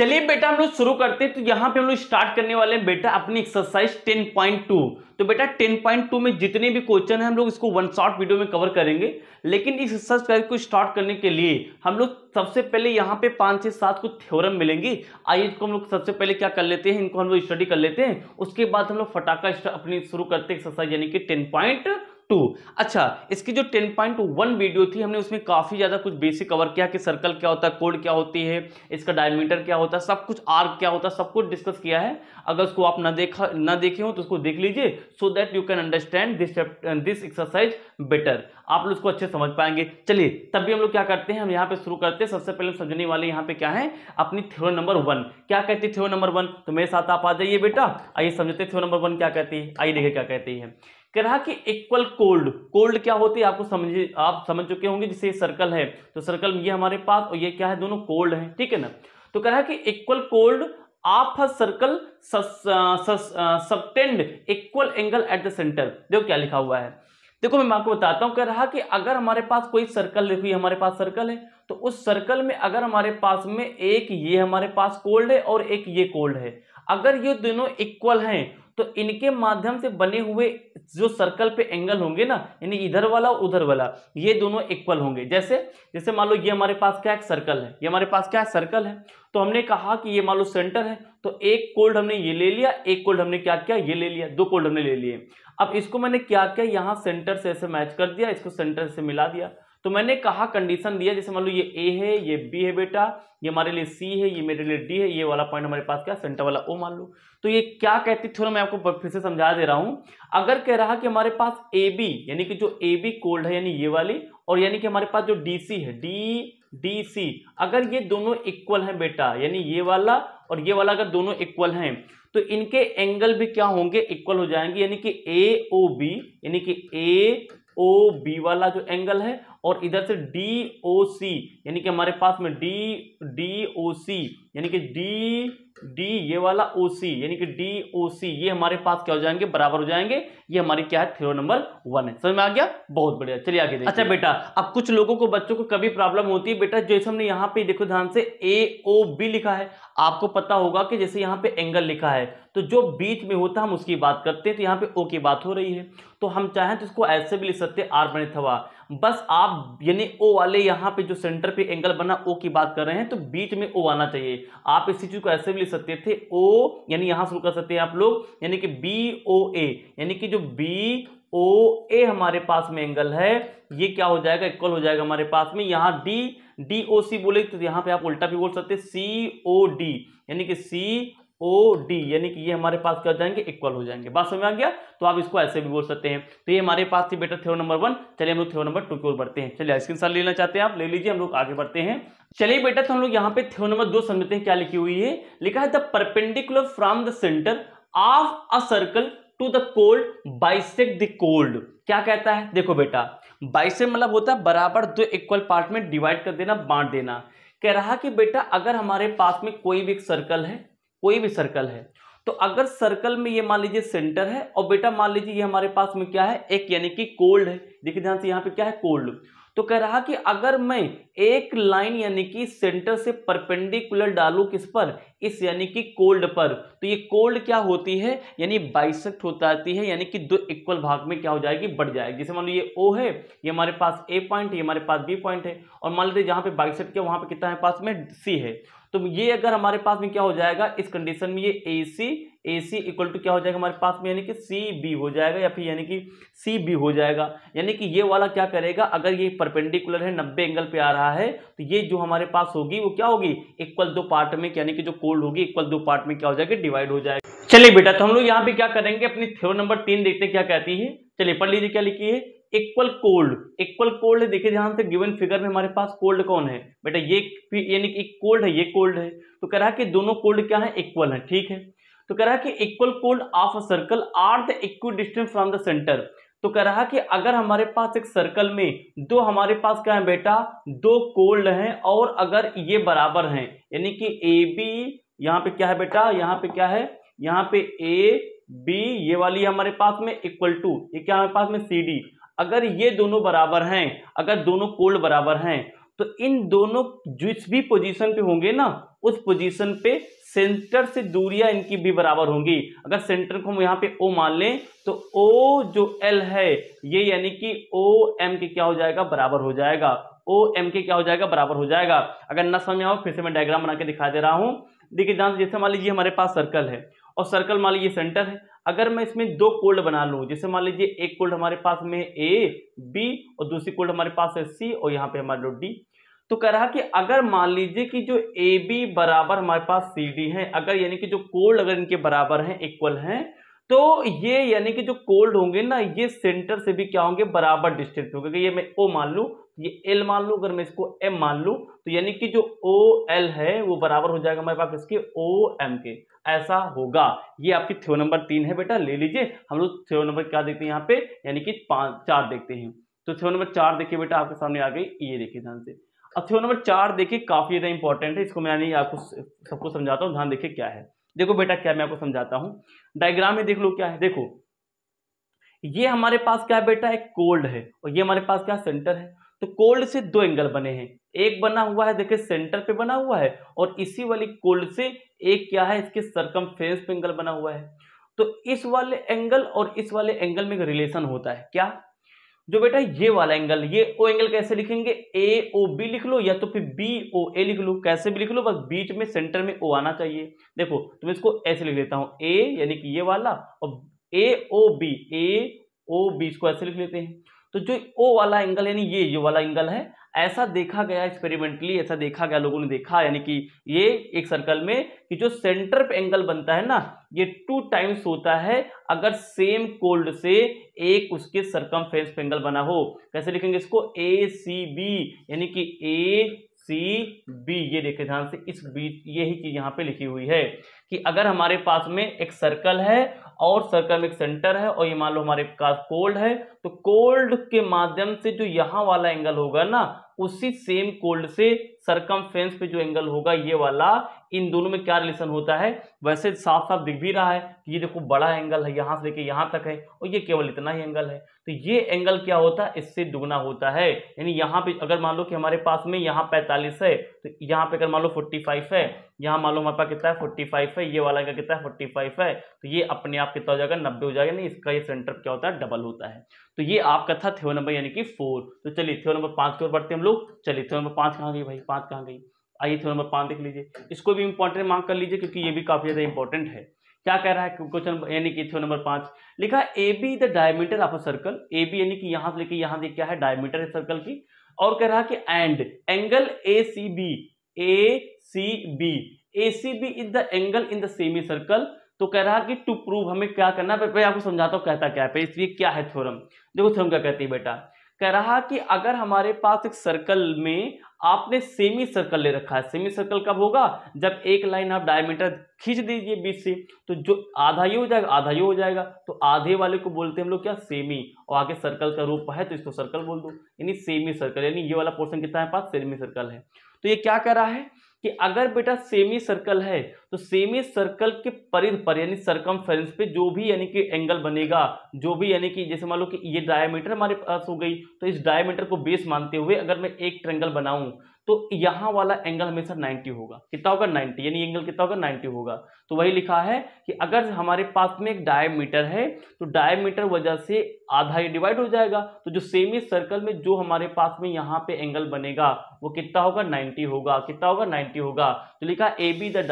चलिए बेटा हम लोग शुरू करते हैं तो यहाँ पे हम लोग स्टार्ट करने वाले हैं बेटा अपनी एक्सरसाइज 10.2 तो बेटा 10.2 में जितने भी क्वेश्चन हैं हम लोग इसको वन शॉर्ट वीडियो में कवर करेंगे लेकिन इस एक्सरसाइज को स्टार्ट करने के लिए हम लोग सबसे पहले यहाँ पे पाँच छः सात को थ्योरम मिलेंगी आइए इसको हम लोग सबसे पहले क्या कर लेते हैं इनको हम लोग स्टडी कर लेते हैं उसके बाद हम लोग फटाका अपनी शुरू करते हैं एक्सरसाइज यानी कि टेन टू अच्छा इसकी जो टेन पॉइंट वन वीडियो थी हमने उसमें काफ़ी ज़्यादा कुछ बेसिक कवर किया कि सर्कल क्या होता है कोड क्या होती है इसका डायमीटर क्या होता है सब कुछ आर्क क्या होता है सब कुछ डिस्कस किया है अगर उसको आप ना देखा ना देखे हो तो उसको देख लीजिए so that you can understand this this exercise better आप लोग उसको अच्छे समझ पाएंगे चलिए तब भी हम लोग क्या करते हैं हम यहाँ पे शुरू करते हैं सबसे पहले समझने वाले यहाँ पे क्या है अपनी थ्रो नंबर वन क्या कहती है थ्रो नंबर वन तो मेरे साथ आप आ जाइए बेटा आइए समझते थ्रो नंबर वन क्या कहती है आइए देखिए क्या कहती है कह रहा कि इक्वल कोल्ड कोल्ड क्या होती है आपको समझ आप समझ चुके होंगे जिसे सर्कल है तो सर्कल ये हमारे पास और ये क्या है दोनों कोल्ड है ठीक है ना तो कह रहा है कि इक्वल कोल्ड आप circle subtend equal angle at the centre देखो क्या लिखा हुआ है देखो मैं आपको बताता हूं कह रहा कि अगर हमारे पास कोई सर्कल हुई हमारे पास सर्कल है तो उस सर्कल में अगर हमारे पास में एक ये हमारे पास कोल्ड है और एक ये कोल्ड है अगर ये दोनों इक्वल हैं तो इनके माध्यम से बने हुए जो सर्कल पे एंगल होंगे ना यानी इधर वाला और उधर वाला ये दोनों इक्वल होंगे जैसे जैसे मान लो ये हमारे पास क्या है सर्कल है ये हमारे पास क्या है सर्कल है तो हमने कहा कि ये मान लो सेंटर है तो एक कोल्ड हमने ये ले लिया एक कोल्ड हमने क्या किया ये ले लिया दो कोल्ड हमने ले लिए अब इसको मैंने क्या किया यहाँ सेंटर से ऐसे मैच कर दिया इसको सेंटर से मिला दिया तो मैंने कहा कंडीशन दिया जैसे मान लो ये ए है ये बी है बेटा ये हमारे लिए सी है ये मेरे लिए डी है ये वाला पॉइंट हमारे पास क्या सेंटर वाला ओ मान लो तो ये क्या कहती थोड़ा मैं आपको फिर से समझा दे रहा हूं अगर कह रहा कि हमारे पास ए बी यानी कि जो ए बी कोल्ड है यानी ये वाली और यानी कि हमारे पास जो डी सी है डी डी सी अगर ये दोनों इक्वल है बेटा यानी ये वाला और ये वाला अगर दोनों इक्वल हैं तो इनके एंगल भी क्या होंगे इक्वल हो जाएंगे यानी कि ए ओ बी यानी कि ए ओ बी वाला जो एंगल है और इधर से डी ओ सी यानी कि हमारे पास में डी डी ओ सी यानी कि डी डी ये वाला ओ सी यानी कि डी ओ सी ये हमारे पास क्या हो जाएंगे बराबर हो जाएंगे ये हमारी क्या है थ्रो नंबर वन है समझ में आ गया बहुत बढ़िया चलिए आगे अच्छा बेटा अब कुछ लोगों को बच्चों को कभी प्रॉब्लम होती है बेटा जैसे हमने यहाँ पे देखो ध्यान से ए ओ बी लिखा है आपको पता होगा कि जैसे यहाँ पे एंगल लिखा है तो जो बीच में होता है हम उसकी बात करते हैं तो यहाँ पे ओ की बात हो रही है तो हम चाहें तो इसको ऐसे भी लिख सकते हैं आर बने थवा बस आप यानी ओ वाले यहाँ पे जो सेंटर पे एंगल बना ओ की बात कर रहे हैं तो बीच में ओ आना चाहिए आप इस चीज को ऐसे भी ले सकते थे ओ यानी यहाँ शुरू कर सकते हैं आप लोग यानी कि बी ओ ए यानी कि जो बी ओ ए हमारे पास में एंगल है ये क्या हो जाएगा इक्वल हो जाएगा हमारे पास में यहाँ डी डी ओ सी बोले तो यहाँ पे आप उल्टा भी बोल सकते हैं सी ओ डी यानी कि सी ओ डी यानी कि ये हमारे पास क्या हो जाएंगे इक्वल हो जाएंगे बात समझ आ गया तो आप इसको ऐसे भी बोल सकते हैं तो ये हमारे पास थी बेटा थ्योरम नंबर वन चलिए हम लोग थ्योरम नंबर टू की ओर बढ़ते हैं चलिए स्क्रीन शॉट लेना चाहते हैं आप ले लीजिए हम लोग आगे बढ़ते हैं चलिए बेटा तो हम लोग यहाँ पे थ्योरम नंबर दो समझते हैं क्या लिखी हुई है लिखा है the perpendicular from the centre of a circle to the chord bisect the chord क्या कहता है देखो बेटा बाइसेक मतलब होता है बराबर दो इक्वल पार्ट में डिवाइड कर देना बांट देना कह रहा कि बेटा अगर हमारे पास में कोई भी एक सर्कल है कोई भी सर्कल है तो अगर सर्कल में ये मान लीजिए सेंटर है और बेटा मान लीजिए ये हमारे पास में क्या है एक यानी कि कोल्ड है देखिए ध्यान से यहाँ पे क्या है कोल्ड तो कह रहा कि अगर मैं एक लाइन यानी कि सेंटर से परपेंडिकुलर डालू किस पर इस यानी कि कोल्ड पर तो ये कोल्ड क्या होती है यानी बाइसेक्ट होता आती है यानी कि दो इक्वल भाग में क्या हो जाएगी बढ़ जाएगी जैसे मान लो ये ओ है ये हमारे पास ए पॉइंट है हमारे पास बी पॉइंट है और मान लीजिए जहाँ पे बाइसेक्ट किया वहाँ पे कितना है पास में सी है तो ये अगर हमारे पास में क्या हो जाएगा इस कंडीशन में ये ए सी ए सी इक्वल टू क्या हो जाएगा हमारे पास में यानी कि सी बी हो जाएगा या फिर यानी कि सी बी हो जाएगा यानी कि ये वाला क्या करेगा अगर ये परपेंडिकुलर है नब्बे एंगल पे आ रहा है तो ये जो हमारे पास होगी वो क्या होगी इक्वल दो पार्ट में यानी कि जो कोल्ड होगी इक्वल दो पार्ट में क्या हो जाएगा डिवाइड हो जाएगा चलिए बेटा तो हम लोग यहाँ पे क्या करेंगे अपनी थ्योरी नंबर तीन देखते क्या कहती है चलिए पढ़ लीजिए क्या लिखी है इक्वल कोल्ड इक्वल कोल्ड देखिए ध्यान से गिवन फिगर में हमारे पास कोल्ड कौन है बेटा ये यानी कि कोल्ड है ये कोल्ड है तो कह रहा है कि दोनों कोल्ड क्या है इक्वल है ठीक है तो कह रहा है कि equal chord of a circle are the equidistant from the centre तो कह रहा है कि अगर हमारे पास एक सर्कल में दो हमारे पास क्या है बेटा दो कोल्ड है और अगर ये बराबर है यानी कि ए बी यहाँ पे क्या है बेटा यहाँ पे क्या है यहाँ पे ए बी ये वाली हमारे पास में इक्वल टू ये क्या हमारे पास में सी डी अगर ये दोनों बराबर हैं अगर दोनों कोल्ड बराबर हैं तो इन दोनों जिस भी पोजीशन पे होंगे ना उस पोजीशन पे सेंटर से दूरियां इनकी भी बराबर होंगी अगर सेंटर को हम यहाँ पे ओ मान लें तो ओ जो एल है ये यानी कि ओ एम के क्या हो जाएगा बराबर हो जाएगा ओ एम के क्या हो जाएगा बराबर हो जाएगा अगर ना समझ आओ फिर से मैं डायग्राम बना के दिखा दे रहा हूँ देखिए जान जैसे मान लीजिए हमारे पास सर्कल है और सर्कल मान लीजिए सेंटर है अगर मैं इसमें दो कोल्ड बना लूँ जैसे मान लीजिए एक कोल्ड हमारे पास में ए बी और दूसरी कोल्ड हमारे पास है सी और यहाँ पे हमारे लोग डी तो कह रहा कि अगर मान लीजिए कि जो ए बी बराबर हमारे पास सी डी है अगर यानी कि जो कोल्ड अगर इनके बराबर हैं इक्वल हैं तो ये यानी कि जो कोल्ड होंगे ना ये सेंटर से भी क्या होंगे बराबर डिस्टेंस होंगे ये मैं ओ मान लूँ तो ये एल मान लू अगर मैं इसको एम मान लू तो यानी कि जो ओ एल है वो बराबर हो जाएगा मेरे पास इसके ओ एम के ऐसा होगा ये आपकी थ्यो नंबर तीन है बेटा ले लीजिए हम लोग थ्यो नंबर क्या देखते हैं यहाँ पे यानी कि पांच चार देखते हैं तो थ्यो नंबर चार देखिए बेटा आपके सामने आ गई ये देखिए ध्यान से अब थ्यो नंबर चार देखिए काफी ज्यादा इंपॉर्टेंट है इसको मैं यानी आपको सबको समझाता हूँ ध्यान देखिए क्या है देखो बेटा क्या मैं आपको समझाता हूँ डायग्राम में देख लो क्या है देखो ये हमारे पास क्या है बेटा एक कोल्ड है और ये हमारे पास क्या सेंटर है तो कोल्ड से दो एंगल बने हैं एक बना हुआ है देखिए सेंटर पे बना हुआ है और इसी वाली कोल्ड से एक क्या है इसके सरकम पे एंगल बना हुआ है तो इस वाले एंगल और इस वाले एंगल में एक रिलेशन होता है क्या जो बेटा ये वाला एंगल ये ओ एंगल कैसे लिखेंगे ए ओ बी लिख लो या तो फिर बी ओ ए लिख लो कैसे भी लिख लो बस बीच में सेंटर में ओ आना चाहिए देखो तो मैं इसको ऐसे लिख लेता हूँ ए यानी कि ये वाला और ए ओ बी ए ओ बी इसको ऐसे लिख लेते हैं तो जो ओ वाला एंगल यानी ये ये वाला एंगल है ऐसा देखा गया एक्सपेरिमेंटली ऐसा देखा गया लोगों ने देखा यानी कि ये एक सर्कल में कि जो सेंटर पे एंगल बनता है ना ये टू टाइम्स होता है अगर सेम कोल्ड से एक उसके सरकम पे एंगल बना हो कैसे लिखेंगे इसको ए सी बी यानी कि ए सी बी ये देखे ध्यान से इस बी यही चीज यहाँ पे लिखी हुई है कि अगर हमारे पास में एक सर्कल है और सर्कल में एक सेंटर है और ये मान लो हमारे पास कोल्ड है तो कोल्ड के माध्यम से जो यहाँ वाला एंगल होगा ना उसी सेम कोल्ड से सरकम पे जो एंगल होगा ये वाला इन दोनों में क्या रिलेशन होता है वैसे साफ साफ दिख भी रहा है कि ये देखो बड़ा एंगल है यहाँ से लेके यहाँ तक है और ये केवल इतना ही एंगल है तो ये एंगल क्या होता है इससे दुगना होता है यानी यहाँ पे अगर मान लो कि हमारे पास में यहाँ पैंतालीस है तो यहाँ पे अगर मान लो फोर्टी फाइव है यहाँ मान लो हमारे पास कितना है फोर्टी फाइव है ये वाला एंगल कितना है फोर्टी फाइव है तो ये अपने आप कितना हो जाएगा नब्बे हो जाएगा नहीं इसका ये सेंटर क्या होता है डबल होता है तो ये आपका था थ्योर नंबर यानी कि फोर तो चलिए थ्योर नंबर पाँच की ओर बढ़ते हम लोग चलिए थ्योर नंबर पाँच कहाँ गई भाई पाँच कहाँ गई आइए थोड़ा नंबर पाँच देख लीजिए इसको भी इंपॉर्टेंट मार्क कर लीजिए क्योंकि ये भी काफ़ी ज़्यादा इंपॉर्टेंट है क्या कह रहा है क्वेश्चन यानी कि थ्योर नंबर पाँच लिखा A B the diameter of a circle A B यानी कि यहाँ से लेके यहाँ देख क्या है डायमीटर है सर्कल की और कह रहा है कि and angle A C B A C B A C B is the angle in the semicircle तो कह रहा है कि टू प्रूव हमें क्या करना है मैं आपको समझाता हूँ कहता क्या है इसलिए क्या है थ्योरम देखो थ्योरम क्या कहती है बेटा कह रहा कि अगर हमारे पास एक सर्कल में आपने सेमी सर्कल ले रखा है सेमी सर्कल कब होगा जब एक लाइन आप डायमीटर खींच दीजिए बीच से तो जो आधा ये हो जाएगा आधा ये हो जाएगा तो आधे वाले को बोलते हैं हम लोग क्या सेमी और आगे सर्कल का रूप है तो इसको सर्कल बोल दो यानी सेमी सर्कल यानी ये वाला पोर्सन कितना है पास सेमी सर्कल है तो ये क्या कह रहा है कि अगर बेटा सेमी सर्कल है तो सेमी सर्कल के परिध पर यानी सर्कम पे जो भी यानी कि एंगल बनेगा जो भी यानी कि जैसे मान लो कि ये डायमीटर हमारे पास हो गई तो इस डायमीटर को बेस मानते हुए अगर मैं एक ट्रेंगल बनाऊं तो यहां वाला एंगल हमेशा 90 होगा कितना होगा 90 यानी एंगल कितना होगा 90 होगा तो वही लिखा है कि अगर हमारे पास में एक डायमीटर है तो डायमीटर वजह से आधा ये डिवाइड हो जाएगा तो जो सेमी सर्कल में जो हमारे पास में यहां पे एंगल बनेगा वो कितना होगा 90 होगा कितना होगा 90 होगा तो लिखा ए बी द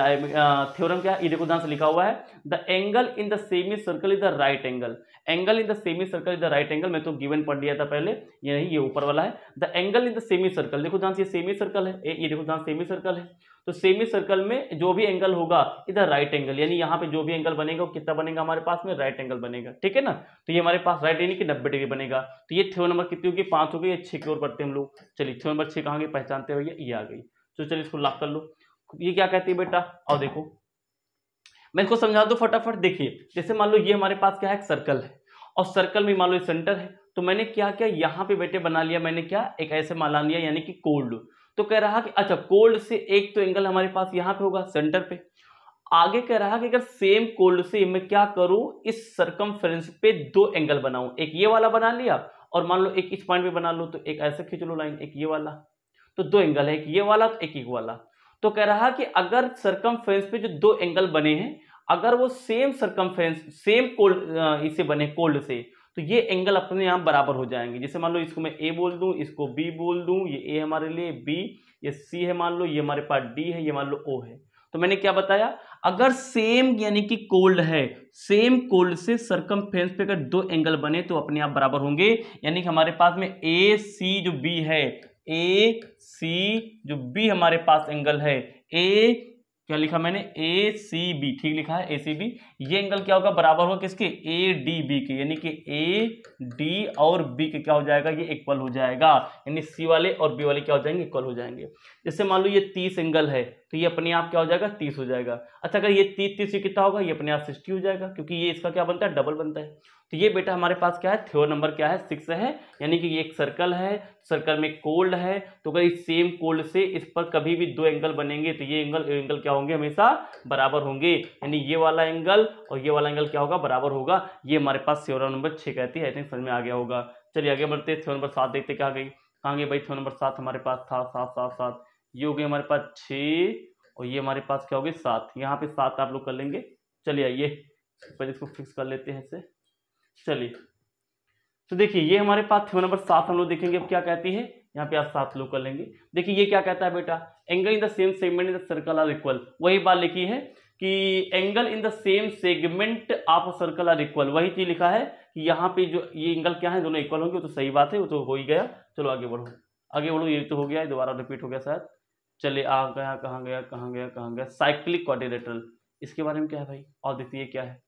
थ्योरम क्या है ये देखो ध्यान से लिखा हुआ है the angle in the semicircle is the right angle angle in the semicircle is the right angle मैं तो गिवन पढ़ लिया था पहले ये नहीं ये ऊपर वाला है the angle in the semicircle देखो ध्यान से सेमी सर्कल है ये देखो जहाँ सेमी सर्कल है तो सेमी सर्कल में जो भी एंगल होगा इधर राइट एंगल यानी यहाँ पे जो भी एंगल बनेगा वो कितना बनेगा हमारे पास में राइट एंगल बनेगा ठीक है ना तो ये हमारे पास राइट यानी कि नब्बे डिग्री बनेगा तो ये थ्रो नंबर कितनी होगी पाँच हो गई या छः की ओर पढ़ते हम लोग चलिए थ्रो नंबर छः कहाँ गई पहचानते हो ये आ गई तो चलिए इसको लाख कर लो ये क्या कहती है बेटा और देखो मैं इसको समझा दूँ फटाफट देखिए जैसे मान लो ये हमारे पास क्या है एक सर्कल है और सर्कल में मान लो ये सेंटर है तो मैंने क्या क्या यहाँ पे बेटे बना लिया मैंने क्या एक ऐसे माला लिया यानी कि कोल्ड तो कह रहा कि अच्छा कोल्ड से एक तो एंगल हमारे पास यहाँ पे होगा सेंटर पे आगे कह रहा कि अगर सेम कोल्ड से मैं क्या करूं इस सरकम पे दो एंगल बनाऊं एक ये वाला बना लिया और मान लो एक इस पॉइंट पे बना लो तो एक ऐसे खींच लो लाइन एक ये वाला तो दो एंगल है एक ये वाला तो एक ये वाला तो कह रहा कि अगर सरकम पे जो दो एंगल बने हैं अगर वो सेम सरकम सेम कोल्ड इसे बने कोल्ड से तो ये एंगल अपने आप बराबर हो जाएंगे जैसे मान लो इसको मैं ए बोल दूँ इसको बी बोल दूँ ये ए हमारे लिए बी ये सी है मान लो ये हमारे पास डी है ये मान लो ओ है तो मैंने क्या बताया अगर सेम यानी कि कोल्ड है सेम कोल्ड से सरकम पे अगर दो एंगल बने तो अपने आप बराबर होंगे यानी कि हमारे पास में ए सी जो बी है ए सी जो बी हमारे पास एंगल है ए क्या लिखा मैंने ए सी बी ठीक लिखा है ए सी बी ये एंगल क्या होगा बराबर होगा किसके ए डी बी के यानी कि ए डी और बी के क्या हो जाएगा ये इक्वल हो जाएगा यानी सी वाले और बी वाले क्या हो जाएंगे इक्वल हो जाएंगे जैसे मान लो ये तीस एंगल है तो ये अपने आप क्या हो जाएगा तीस हो जाएगा अच्छा अगर ये तीस तीस कितना होगा ये अपने आप सिक्सटी हो जाएगा क्योंकि ये इसका क्या बनता है डबल बनता है तो ये बेटा हमारे पास क्या है थ्योर नंबर क्या है सिक्स है यानी कि ये एक सर्कल है सर्कल में कोल्ड है तो अगर इस सेम कोल्ड से इस पर कभी भी दो एंगल बनेंगे तो ये एंगल एंगल क्या होंगे हमेशा बराबर होंगे यानी ये वाला एंगल और ये वाला एंगल क्या होगा बराबर होगा ये हमारे पास थ्योर नंबर छः कहती है आई थिंक समझ में आ गया होगा चलिए आगे बढ़ते थ्योर नंबर सात देखते क्या गई कहाँ गई भाई थ्योर नंबर सात हमारे पास था सात सात सात ये हो गए हमारे पास छः और ये हमारे पास क्या हो गई सात यहाँ पे सात आप लोग कर लेंगे चलिए आइए पहले इसको फिक्स कर लेते हैं इसे चलिए तो देखिए ये हमारे पास थ्योरम नंबर सात हम लोग देखेंगे अब क्या कहती है यहाँ पे आप सात लोग कर लेंगे देखिए ये क्या कहता है बेटा angle in the same segment in the circle are equal वही बात लिखी है कि angle in the same segment of circle are equal वही चीज लिखा है कि यहाँ पे जो ये एंगल क्या है दोनों इक्वल होंगे वो तो सही बात है वो तो हो ही गया चलो आगे बढ़ो आगे बढ़ो ये तो हो गया दोबारा रिपीट हो गया शायद चले आ गया कहाँ गया कहाँ गया कहाँ गया साइक्लिक कॉर्डिनेटर इसके बारे में क्या है भाई और देखिए क्या है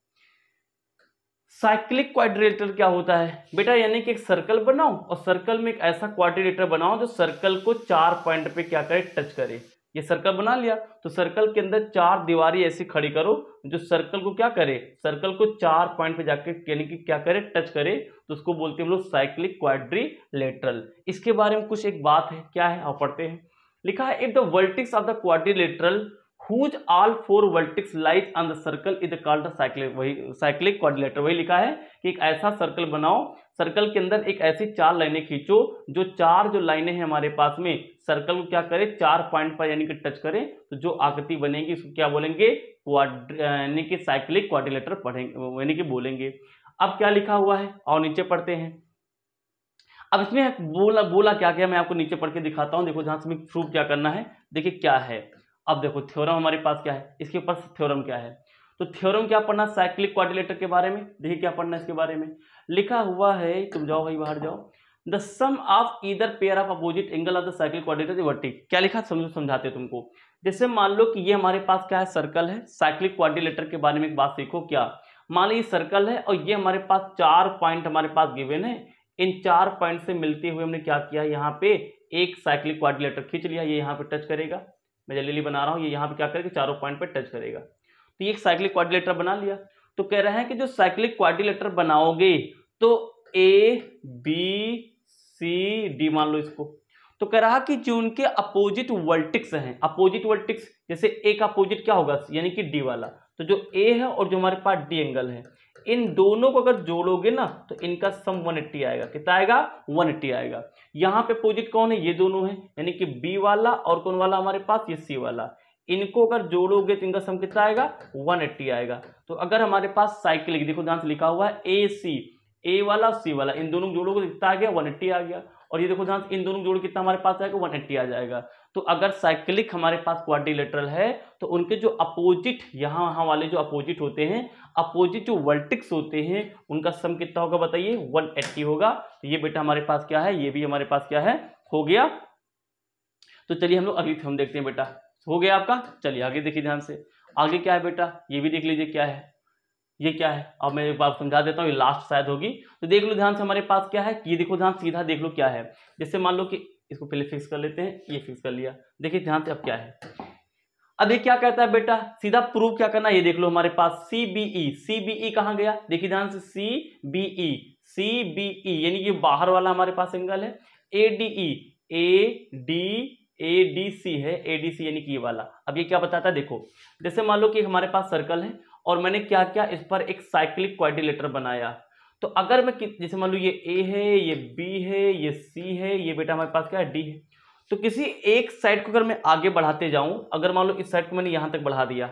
साइक्लिक क्वाड्रिलेटर क्या होता है बेटा यानी कि एक सर्कल बनाओ और सर्कल में एक ऐसा क्वाड्रिलेटर बनाओ जो सर्कल को चार पॉइंट पे क्या करे टच करे ये सर्कल बना लिया तो सर्कल के अंदर चार दीवारी ऐसी खड़ी करो जो सर्कल को क्या करे सर्कल को चार पॉइंट पे जाके यानी कि क्या करे टच करे तो उसको बोलते हैं हम लोग साइक्लिक क्वाड्री इसके बारे में कुछ एक बात है क्या है आप पढ़ते हैं लिखा है if the vertex of the quadri whose all four vertices lies on the circle is called cyclic वही साइक्लिक कोऑर्डिनेटर वही लिखा है कि एक ऐसा सर्कल बनाओ सर्कल के अंदर एक ऐसी चार लाइनें खींचो जो चार जो लाइनें हैं हमारे पास में सर्कल को क्या करें चार पॉइंट पर यानी कि टच करें तो जो आकृति बनेगी उसको क्या बोलेंगे यानी कि साइक्लिक क्वारिलेटर पढ़ेंगे यानी कि बोलेंगे अब क्या लिखा हुआ है और नीचे पढ़ते हैं अब इसमें बोला बोला क्या क्या मैं आपको नीचे पढ़ के दिखाता हूँ देखो जहाँ से प्रूफ क्या करना है देखिए क्या है अब देखो थ्योरम हमारे पास क्या है इसके ऊपर थ्योरम क्या है तो थ्योरम क्या पढ़ना साइक्लिक क्वाड्रिलेटर के बारे में देखिए क्या पढ़ना इसके बारे में लिखा हुआ है तुम जाओ भाई बाहर जाओ द सम ऑफ इधर pair of opposite angle of the cycle quadrilateral vertex क्या लिखा समझो समझाते हैं तुमको जैसे मान लो कि ये हमारे पास क्या है सर्कल है साइक्लिक क्वाड्रिलेटर के बारे में एक बात सीखो क्या मान लो ये सर्कल है और ये हमारे पास चार पॉइंट हमारे पास गिवन है इन चार पॉइंट से मिलते हुए हमने क्या किया यहाँ पे एक साइक्लिक क्वाड्रिलेटर खींच लिया ये यहाँ पे टच करेगा मैं जल्दी जल्दी बना रहा हूँ ये यहाँ पे क्या करेगा चारों पॉइंट पे टच करेगा तो ये एक साइक्लिक क्वारिलेटर बना लिया तो कह रहे हैं कि जो साइक्लिक क्वारिलेटर बनाओगे तो ए बी सी डी मान लो इसको तो कह रहा कि जो उनके अपोजिट वर्टिक्स हैं अपोजिट वर्टिक्स जैसे ए का अपोजिट क्या होगा यानी कि डी वाला तो जो ए है और जो हमारे पास डी एंगल है इन दोनों को अगर जोड़ोगे ना तो इनका सम 180 आएगा कितना आएगा 180 आएगा यहाँ पे अपोजिट कौन है ये दोनों है यानी कि बी वाला और कौन वाला हमारे पास ये सी वाला इनको अगर जोड़ोगे तो इनका सम कितना आएगा 180 आएगा तो अगर हमारे पास साइकिल देखो ध्यान से लिखा हुआ है ए सी ए वाला सी वाला इन दोनों को जोड़ोगे तो कितना आ गया वन आ गया और ये देखो जहाँ इन दोनों जोड़ कितना हमारे पास आएगा वन एट्टी आ जाएगा तो अगर साइक्लिक हमारे पास क्वाड्रिलेटरल है तो उनके जो अपोजिट यहाँ वहाँ वाले जो अपोजिट होते हैं अपोजिट जो वर्टिक्स होते हैं उनका सम कितना होगा बताइए वन एट्टी होगा तो ये बेटा हमारे पास क्या है ये भी हमारे पास क्या है हो गया तो चलिए हम लोग अगली थ्योरम देखते हैं बेटा हो गया आपका चलिए आगे देखिए ध्यान से आगे क्या है बेटा ये भी देख लीजिए क्या है ये क्या है अब मैं एक बार समझा देता हूँ ये लास्ट शायद होगी तो देख लो ध्यान से हमारे पास क्या है ये देखो ध्यान सीधा देख लो क्या है जैसे मान लो कि इसको पहले फिक्स कर लेते हैं ये फिक्स कर लिया देखिए ध्यान से अब क्या है अब ये क्या कहता है बेटा सीधा प्रूफ क्या करना ये देख लो हमारे पास C B E C B E कहाँ गया देखिए ध्यान से C B E C B E यानी कि बाहर वाला हमारे पास एंगल है A D E A D A D C है ए डी सी यानी कि ये वाला अब ये क्या बताता है देखो जैसे मान लो कि हमारे पास सर्कल है और मैंने क्या क्या इस पर एक साइक्लिक क्वाड्रिलेटर बनाया तो अगर मैं जैसे मान लो ये ए है ये बी है ये सी है ये बेटा हमारे पास क्या है डी है तो किसी एक साइड को अगर मैं आगे बढ़ाते जाऊं अगर मान लो इस साइड को मैंने यहाँ तक बढ़ा दिया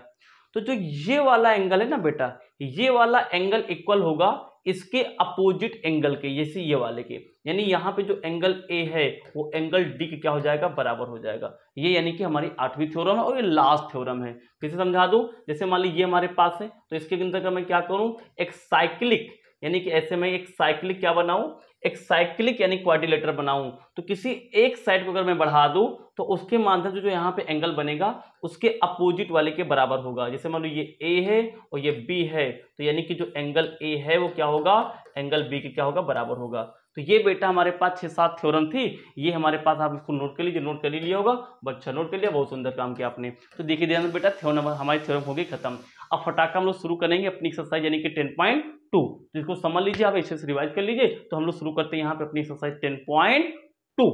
तो जो ये वाला एंगल है ना बेटा ये वाला एंगल इक्वल होगा इसके अपोजिट एंगल के जैसे ये वाले के यानी यहाँ पे जो एंगल ए है वो एंगल डी के क्या हो जाएगा बराबर हो जाएगा ये यानी कि हमारी आठवीं थ्योरम है और ये लास्ट थ्योरम है फिर से समझा दूँ जैसे मान ली ये हमारे पास है तो इसके अंदर मैं क्या करूँ एक साइक्लिक यानी कि ऐसे में एक साइक्लिक क्या बनाऊँ एक साइक्लिक यानी क्वाड्रिलेटर बनाऊं तो किसी एक साइड को अगर मैं बढ़ा दूं तो उसके माध्यम से जो यहाँ पे एंगल बनेगा उसके अपोजिट वाले के बराबर होगा जैसे मान लो ये ए है और ये बी है तो यानी कि जो एंगल ए है वो क्या होगा एंगल बी के क्या होगा बराबर होगा तो ये बेटा हमारे पास छः सात थ्योरम थी ये हमारे पास आप इसको नोट कर लीजिए नोट कर लिया होगा बच्चा नोट कर लिया बहुत सुंदर काम किया आपने तो देखिए ध्यान बेटा थ्योरम हमारी थ्योरम होगी खत्म अब फटाका हम लोग शुरू करेंगे अपनी एक्सरसाइज यानी कि टेन पॉइंट टू जिसको समझ लीजिए आप अच्छे से रिवाइज कर लीजिए तो हम लोग शुरू करते हैं यहाँ पे अपनी एक्सरसाइज टेन पॉइंट टू